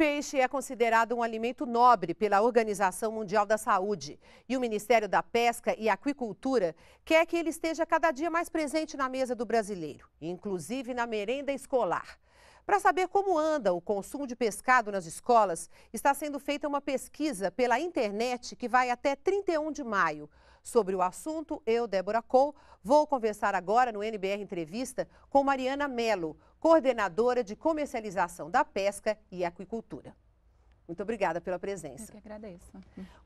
Peixe é considerado um alimento nobre pela Organização Mundial da Saúde. E o Ministério da Pesca e Aquicultura quer que ele esteja cada dia mais presente na mesa do brasileiro, inclusive na merenda escolar. Para saber como anda o consumo de pescado nas escolas, está sendo feita uma pesquisa pela internet que vai até 31 de maio. Sobre o assunto, eu, Débora Cole, vou conversar agora no NBR Entrevista com Mariana Melo, coordenadora de comercialização da pesca e aquicultura. Muito obrigada pela presença. Eu que agradeço.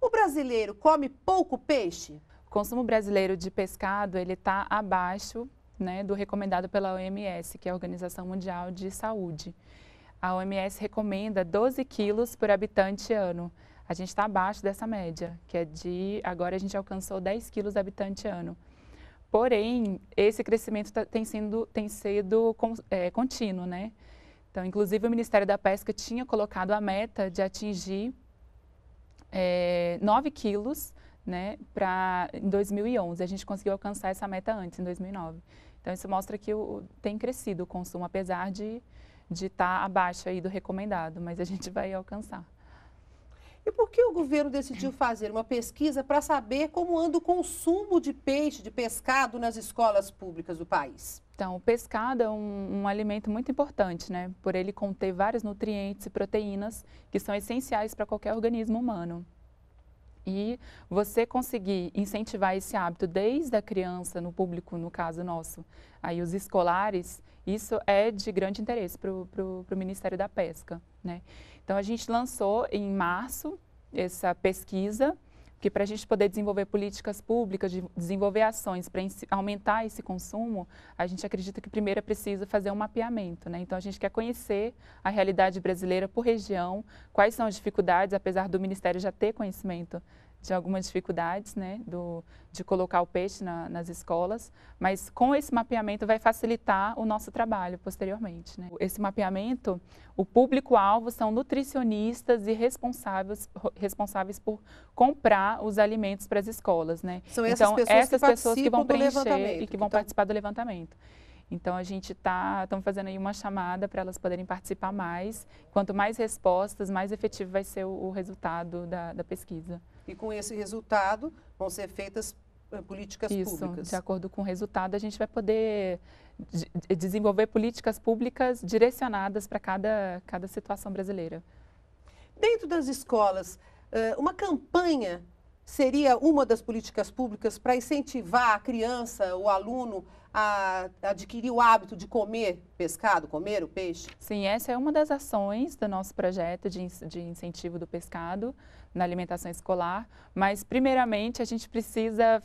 O brasileiro come pouco peixe? O consumo brasileiro de pescado ele está abaixo né, do recomendado pela OMS, que é a Organização Mundial de Saúde. A OMS recomenda 12 quilos por habitante ano. A gente está abaixo dessa média, que é de agora a gente alcançou 10 quilos habitante ano. Porém, esse crescimento tá, tem, sendo, tem sido con, é, contínuo, né? Então, inclusive, o Ministério da Pesca tinha colocado a meta de atingir é, 9 quilos né, para em 2011. A gente conseguiu alcançar essa meta antes, em 2009. Então, isso mostra que o, tem crescido o consumo, apesar de estar tá abaixo aí do recomendado, mas a gente vai alcançar. E por que o governo decidiu fazer uma pesquisa para saber como anda o consumo de peixe, de pescado nas escolas públicas do país? Então, o pescado é um, um, alimento muito importante, né? Por ele conter vários nutrientes e proteínas que são essenciais para qualquer organismo humano. E você conseguir incentivar esse hábito desde a criança, no público, no caso nosso, aí os escolares, isso é de grande interesse para o Ministério da Pesca. Né? Então, a gente lançou em março essa pesquisa, que para a gente poder desenvolver políticas públicas, de desenvolver ações para aumentar esse consumo, a gente acredita que primeiro é preciso fazer um mapeamento. Né? Então, a gente quer conhecer a realidade brasileira por região, quais são as dificuldades, apesar do Ministério já ter conhecimento de algumas dificuldades né, do, de colocar o peixe na, nas escolas, mas com esse mapeamento vai facilitar o nosso trabalho posteriormente. Né? Esse mapeamento, o público-alvo são nutricionistas e responsáveis, responsáveis por comprar os alimentos para as escolas. Né? São essas então, pessoas essas que pessoas que vão preencher e que vão então... participar do então. levantamento. Então a gente está fazendo aí uma chamada para elas poderem participar mais. Quanto mais respostas, mais efetivo vai ser o, o resultado da, da pesquisa e com esse resultado vão ser feitas eh, políticas Isso, públicas. De acordo com o resultado, a gente vai poder desenvolver políticas públicas direcionadas para cada, cada situação brasileira. Dentro das escolas, eh, uma campanha seria uma das políticas públicas para incentivar a criança, o aluno, a adquirir o hábito de comer pescado, comer o peixe? Sim, essa é uma das ações do nosso projeto de, de incentivo do pescado na alimentação escolar, mas primeiramente a gente precisa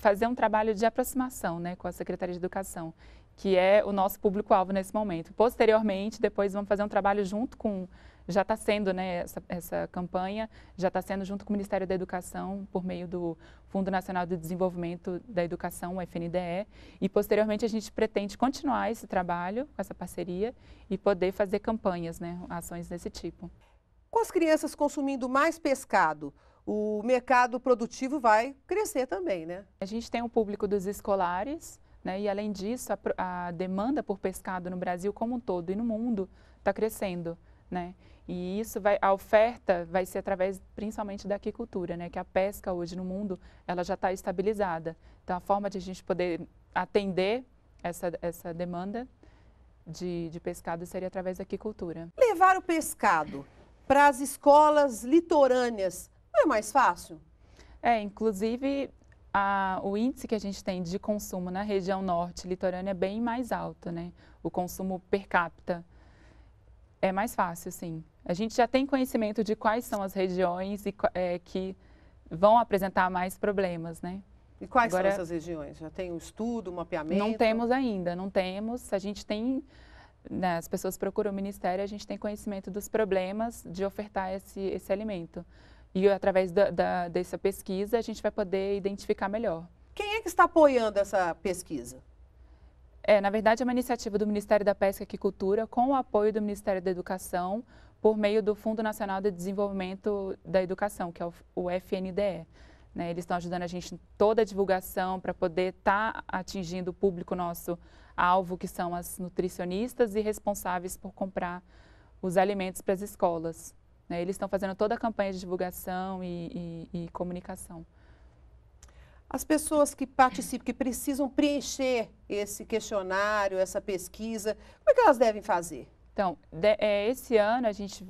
fazer um trabalho de aproximação né, com a Secretaria de Educação que é o nosso público-alvo nesse momento. Posteriormente, depois vamos fazer um trabalho junto com, já está sendo, né, essa, essa campanha, já está sendo junto com o Ministério da Educação, por meio do Fundo Nacional de Desenvolvimento da Educação, o FNDE, e posteriormente a gente pretende continuar esse trabalho, essa parceria, e poder fazer campanhas, né, ações desse tipo. Com as crianças consumindo mais pescado, o mercado produtivo vai crescer também, né? A gente tem o um público dos escolares, né? E, além disso, a, a, demanda por pescado no Brasil como um todo e no mundo está crescendo. Né? E isso vai, a oferta vai ser através principalmente da aquicultura, né? que a pesca hoje no mundo ela já está estabilizada. Então, a forma de a gente poder atender essa, essa demanda de, de pescado seria através da aquicultura. Levar o pescado para as escolas litorâneas não é mais fácil? É, inclusive a, o índice que a gente tem de consumo na região norte litorânea é bem mais alto, né? O consumo per capita é mais fácil, sim. A gente já tem conhecimento de quais são as regiões e, é, que vão apresentar mais problemas, né? E quais Agora, são essas regiões? Já tem um estudo, um mapeamento? Não temos ainda, não temos. A gente tem, né, as pessoas procuram o Ministério, a gente tem conhecimento dos problemas de ofertar esse, esse alimento. E através da, da, dessa pesquisa a gente vai poder identificar melhor. Quem é que está apoiando essa pesquisa? É, na verdade, é uma iniciativa do Ministério da Pesca e Agricultura com o apoio do Ministério da Educação por meio do Fundo Nacional de Desenvolvimento da Educação, que é o FNDE. Né, eles estão ajudando a gente em toda a divulgação para poder estar tá atingindo o público nosso alvo, que são as nutricionistas e responsáveis por comprar os alimentos para as escolas. Né? Eles estão fazendo toda a campanha de divulgação e, e, e comunicação. As pessoas que participam, que precisam preencher esse questionário, essa pesquisa, como é que elas devem fazer? Então, de, é, esse ano a gente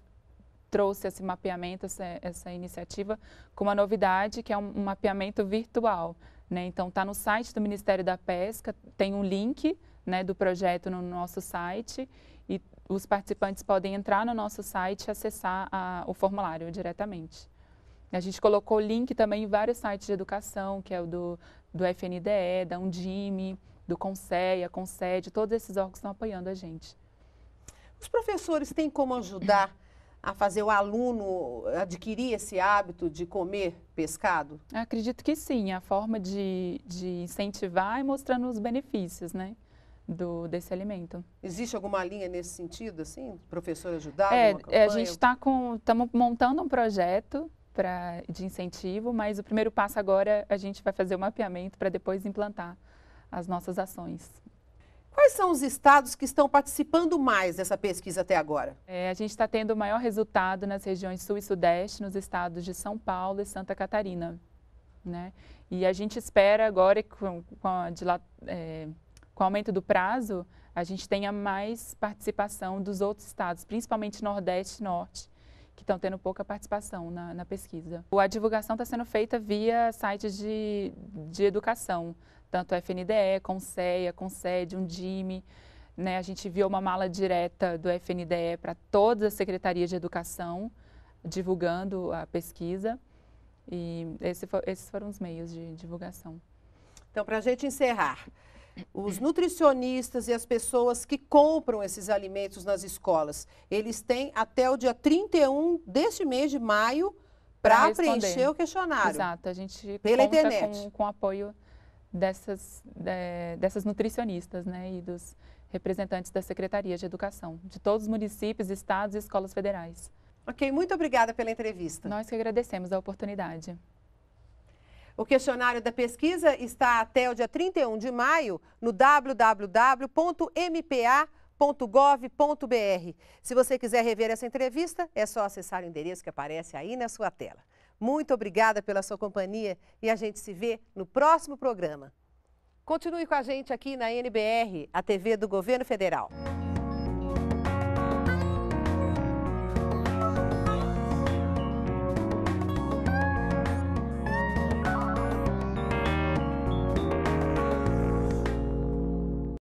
trouxe esse mapeamento, essa, essa iniciativa, com uma novidade que é um, um mapeamento virtual. Né? Então, está no site do Ministério da Pesca, tem um link né, do projeto no nosso site os participantes podem entrar no nosso site e acessar a, o formulário diretamente. A gente colocou link também em vários sites de educação, que é o do, do FNDE, da Undime, do Conceia, Concede, todos esses órgãos estão apoiando a gente. Os professores têm como ajudar a fazer o aluno adquirir esse hábito de comer pescado? Acredito que sim, a forma de, de incentivar e mostrando os benefícios, né? do, desse alimento. Existe alguma linha nesse sentido, assim? Professor ajudar? É, é a gente está com. Estamos montando um projeto para de incentivo, mas o primeiro passo agora a gente vai fazer o mapeamento para depois implantar as nossas ações. Quais são os estados que estão participando mais dessa pesquisa até agora? É, a gente está tendo o maior resultado nas regiões sul e sudeste, nos estados de São Paulo e Santa Catarina. Né? E a gente espera agora, com, com a, de é, com o aumento do prazo, a gente tenha mais participação dos outros estados, principalmente Nordeste e Norte, que estão tendo pouca participação na, na pesquisa. A divulgação está sendo feita via sites de, de educação, tanto a FNDE, Conceia, Concede, Undime. Né? A gente viu uma mala direta do FNDE para todas as secretarias de educação, divulgando a pesquisa. E esse for, esses foram os meios de divulgação. Então, para a gente encerrar, os nutricionistas e as pessoas que compram esses alimentos nas escolas, eles têm até o dia 31 deste mês de maio para preencher o questionário. Exato, a gente pela internet. com, com apoio dessas, dessas nutricionistas né, e dos representantes da Secretaria de Educação, de todos os municípios, estados e escolas federais. Ok, muito obrigada pela entrevista. Nós que agradecemos a oportunidade. O questionário da pesquisa está até o dia 31 de maio no www.mpa.gov.br. Se você quiser rever essa entrevista, é só acessar o endereço que aparece aí na sua tela. Muito obrigada pela sua companhia e a gente se vê no próximo programa. Continue com a gente aqui na NBR, a TV do Governo Federal.